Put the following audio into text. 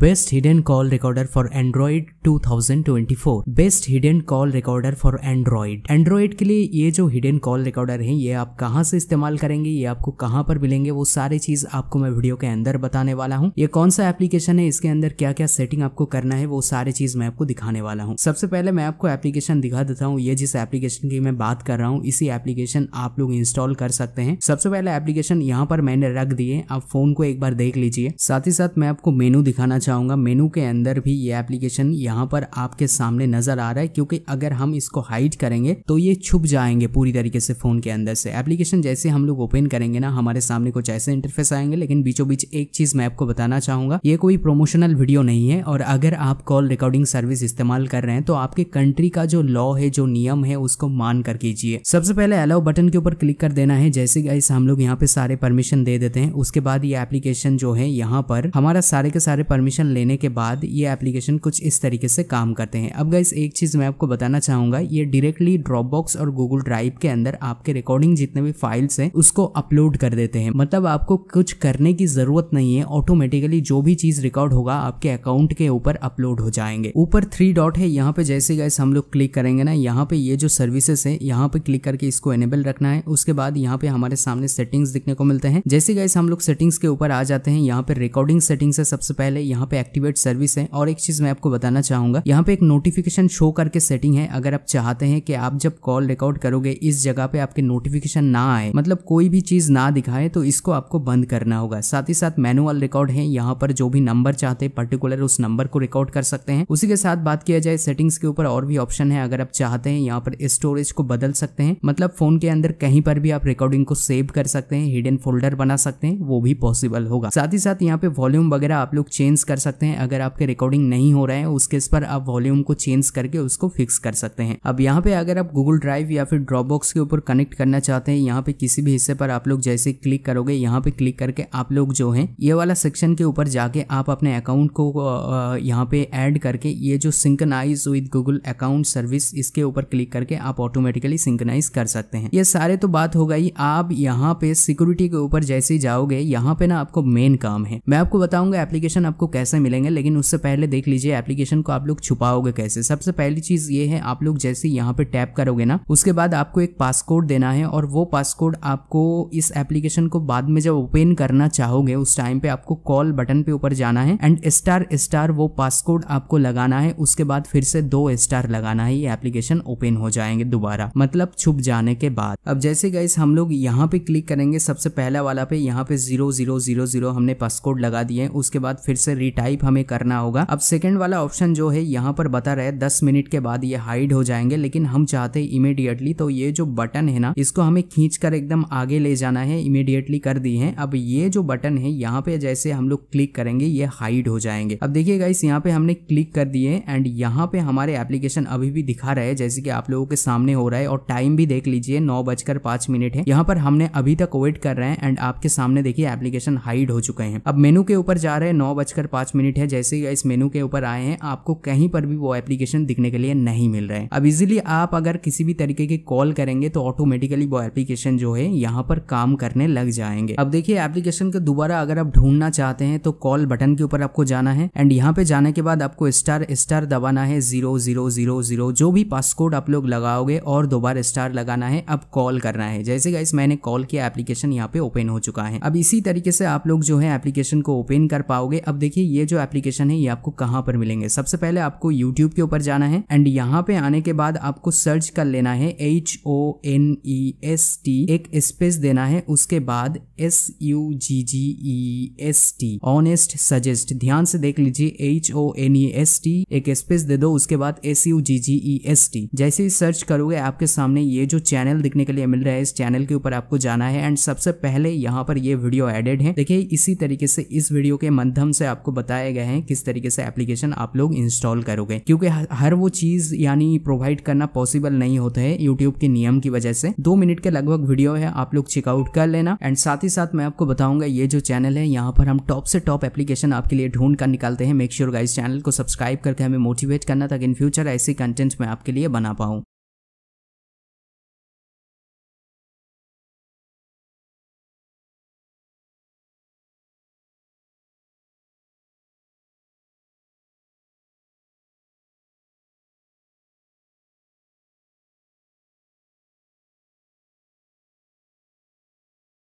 best hidden call recorder for Android 2024 best hidden call recorder for Android Android के लिए ये जो hidden call recorder है ये आप कहाँ से इस्तेमाल करेंगे ये आपको कहाँ पर मिलेंगे वो सारी चीज़ आपको मैं वीडियो के अंदर बताने वाला हूँ ये कौन सा एप्लीकेशन है इसके अंदर क्या क्या सेटिंग आपको करना है वो सारी चीज़ मैं आपको दिखाने वाला हूँ सबसे पहले मैं आपको एप्लीकेशन दिखा देता हूँ ये जिस एप्लीकेशन की मैं बात कर रहा हूँ इसी एप्लीकेशन आप लोग इंस्टॉल कर सकते हैं सबसे पहले एप्लीकेशन यहाँ पर मैंने रख दिए आप फोन को एक बार देख लीजिए साथ ही साथ मैं आपको मेनू दिखाना चाहूँगा मेनू के अंदर भी ये एप्लीकेशन यहाँ पर आपके सामने नज़र आ रहा है क्योंकि अगर हम इसको हाइड करेंगे तो ये छुप जाएंगे पूरी तरीके से फ़ोन के अंदर से एप्लीकेशन जैसे हम लोग ओपन करेंगे ना हमारे सामने कुछ ऐसे इंटरफेस आएंगे लेकिन बीचों बीच एक चीज़ मैं आपको बताना चाहूँगा ये कोई प्रोमोशनल वीडियो नहीं है और अगर आप कॉल रिकॉर्डिंग सर्विस इस्तेमाल कर रहे हैं तो आपके कंट्री का जो लॉ है जो नियम है उसको मान कर कीजिए सबसे पहले अलाउ बटन के ऊपर क्लिक कर देना है जैसे गाइस हम लोग यहाँ पे सारे परमिशन दे देते हैं उसके बाद ये एप्लीकेशन जो है यहाँ पर हमारा सारे के सारे परमिशन परमिशन लेने के बाद ये एप्लीकेशन कुछ इस तरीके से काम करते हैं अब गाइस एक चीज़ मैं आपको बताना चाहूँगा ये डायरेक्टली ड्रॉपबॉक्स और गूगल ड्राइव के अंदर आपके रिकॉर्डिंग जितने भी फाइल्स हैं उसको अपलोड कर देते हैं मतलब आपको कुछ करने की जरूरत नहीं है ऑटोमेटिकली जो भी चीज़ रिकॉर्ड होगा आपके अकाउंट के ऊपर अपलोड हो जाएंगे ऊपर थ्री डॉट है यहाँ पे जैसे गाइस हम लोग क्लिक करेंगे ना यहाँ पे ये जो सर्विसेस है यहाँ पे क्लिक करके इसको एनेबल रखना है उसके बाद यहाँ पे हमारे सामने सेटिंग्स दिखने को मिलते हैं जैसे गाइस हम लोग सेटिंग्स के ऊपर आ जाते हैं यहाँ पे रिकॉर्डिंग सेटिंग्स है सबसे पहले यहाँ पे एक्टिवेट सर्विस है और एक चीज मैं आपको बताना चाहूंगा यहाँ पे एक नोटिफिकेशन शो करके सेटिंग है अगर आप चाहते हैं कि आप जब कॉल रिकॉर्ड करोगे इस जगह पे आपके नोटिफिकेशन ना आए मतलब कोई भी चीज ना दिखाए तो इसको आपको बंद करना होगा साथ ही साथ मैनुअल रिकॉर्ड है यहाँ पर जो भी नंबर चाहते हैं पर्टिकुलर उस नंबर को रिकॉर्ड कर सकते हैं उसी के साथ बात किया जाए सेटिंग्स के ऊपर और भी ऑप्शन है अगर आप चाहते हैं यहाँ पर स्टोरेज को बदल सकते हैं मतलब फोन के अंदर कहीं पर भी आप रिकॉर्डिंग को सेव कर सकते हैं हिडन फोल्डर बना सकते हैं वो भी पॉसिबल होगा साथ ही साथ यहाँ पे वॉल्यूम वगैरह आप लोग चेंज कर सकते हैं अगर आपके रिकॉर्डिंग नहीं हो रहे हैं उसके इस पर आप वॉल्यूम को चेंज करके उसको फिक्स कर सकते हैं अब यहाँ पे अगर आप गूगल ड्राइव या फिर ड्रॉपबॉक्स के ऊपर कनेक्ट करना चाहते हैं यहाँ पे किसी भी हिस्से पर आप लोग जैसे क्लिक करोगे यहाँ पे क्लिक करके आप लोग जो है ये वाला सेक्शन के ऊपर जाके आप अपने अकाउंट को यहाँ पे ऐड करके ये जो synchronise with Google account service इसके ऊपर क्लिक करके आप ऑटोमेटिकली सिंकनाइज कर सकते हैं ये सारे तो बात हो गई आप यहाँ पे सिक्योरिटी के ऊपर जैसे जाओगे यहाँ पे ना आपको मेन काम है मैं आपको बताऊंगा एप्लीकेशन आपको कैसे मिलेंगे लेकिन उससे पहले देख लीजिए एप्लीकेशन को आप लोग छुपाओगे कैसे सबसे पहली चीज़ ये है आप लोग जैसे यहाँ पे टैप करोगे ना उसके बाद आपको एक पासकोड देना है और वो पासकोड आपको इस एप्लीकेशन को बाद में जब ओपन करना चाहोगे उस टाइम पे आपको कॉल बटन पे ऊपर जाना है एंड स्टार स्टार वो पासकोड आपको लगाना है उसके बाद फिर से दो स्टार लगाना है ये एप्लीकेशन ओपन हो जाएंगे दोबारा मतलब छुप जाने के बाद अब जैसे गाइस हम लोग यहाँ पे क्लिक करेंगे सबसे पहला वाला पे यहाँ पे जीरो जीरो जीरो जीरो हमने पासकोड लगा दिए उसके बाद फिर से रिटाइप हमें करना होगा अब सेकेंड वाला ऑप्शन जो है यहाँ पर बता रहा है दस मिनट के बाद ये हाइड हो जाएंगे लेकिन हम चाहते हैं इमीडिएटली तो ये जो बटन है ना इसको हमें खींच कर एकदम आगे ले जाना है इमीडिएटली कर दी है अब ये जो बटन है यहाँ पे जैसे हम लोग क्लिक करेंगे ये हाइड हो जाएंगे अब देखिए गाइस यहाँ पे हमने क्लिक कर दिए एंड यहाँ पे हमारे एप्लीकेशन अभी भी दिखा रहा है जैसे कि आप लोगों के सामने हो रहा है और टाइम भी देख लीजिए नौ बजकर पांच मिनट है यहाँ पर हमने अभी तक वेट कर रहे हैं एंड आपके सामने देखिए एप्लीकेशन हाइड हो चुके हैं अब मेनू के ऊपर जा रहे हैं नौ बजकर पांच मिनट है जैसे ही इस मेनू के ऊपर आए हैं आपको कहीं पर भी वो एप्लीकेशन दिखने के लिए नहीं मिल रहे हैं अब इजिली आप अगर किसी भी तरीके के कॉल करेंगे तो ऑटोमेटिकली वो एप्लीकेशन जो है यहाँ पर काम करने लग जाएंगे अब देखिए एप्लीकेशन को दोबारा अगर आप ढूंढना चाहते हैं तो कॉल बटन के ऊपर आपको जाना है एंड यहाँ पे जाने के बाद आपको स्टार स्टार दबाना है जीरो जीरो जीरो जीरो जो भी पासकोड आप लोग लगाओगे और दोबारा स्टार लगाना है अब कॉल करना है जैसे गाइस मैंने कॉल किया एप्लीकेशन यहाँ पे ओपन हो चुका है अब इसी तरीके से आप लोग जो है एप्लीकेशन को ओपन कर पाओगे अब देखिए ये जो एप्लीकेशन है ये आपको कहाँ पर मिलेंगे सबसे पहले आपको यूट्यूब के ऊपर जाना है एंड यहाँ पे आने के बाद आपको सर्च कर लेना है H O N E S T एक स्पेस देना है उसके बाद S U G G E S T honest suggest ध्यान से देख लीजिए H O N E S T एक स्पेस दे दो उसके बाद S U G G E S T जैसे ही सर्च करोगे आपके सामने ये जो चैनल दिखने के लिए मिल रहा है इस चैनल के ऊपर आपको जाना है एंड सबसे पहले यहाँ पर ये वीडियो एडेड है देखिए इसी तरीके से इस वीडियो के माध्यम से आपको बताए गए हैं किस तरीके से एप्लीकेशन आप लोग इंस्टॉल करोगे क्योंकि हर वो चीज यानी प्रोवाइड करना पॉसिबल नहीं होता है यूट्यूब के नियम की वजह से दो मिनट के लगभग वीडियो है आप लोग चेकआउट कर लेना एंड साथ ही साथ मैं आपको बताऊंगा ये जो चैनल है यहाँ पर हम टॉप से टॉप एप्लीकेशन आपके लिए ढूंढ कर निकालते हैं मेक श्योर गाइस चैनल को सब्सक्राइब करके हमें मोटिवेट करना ताकि इन फ्यूचर ऐसे कंटेंट मैं आपके लिए बना पाऊँ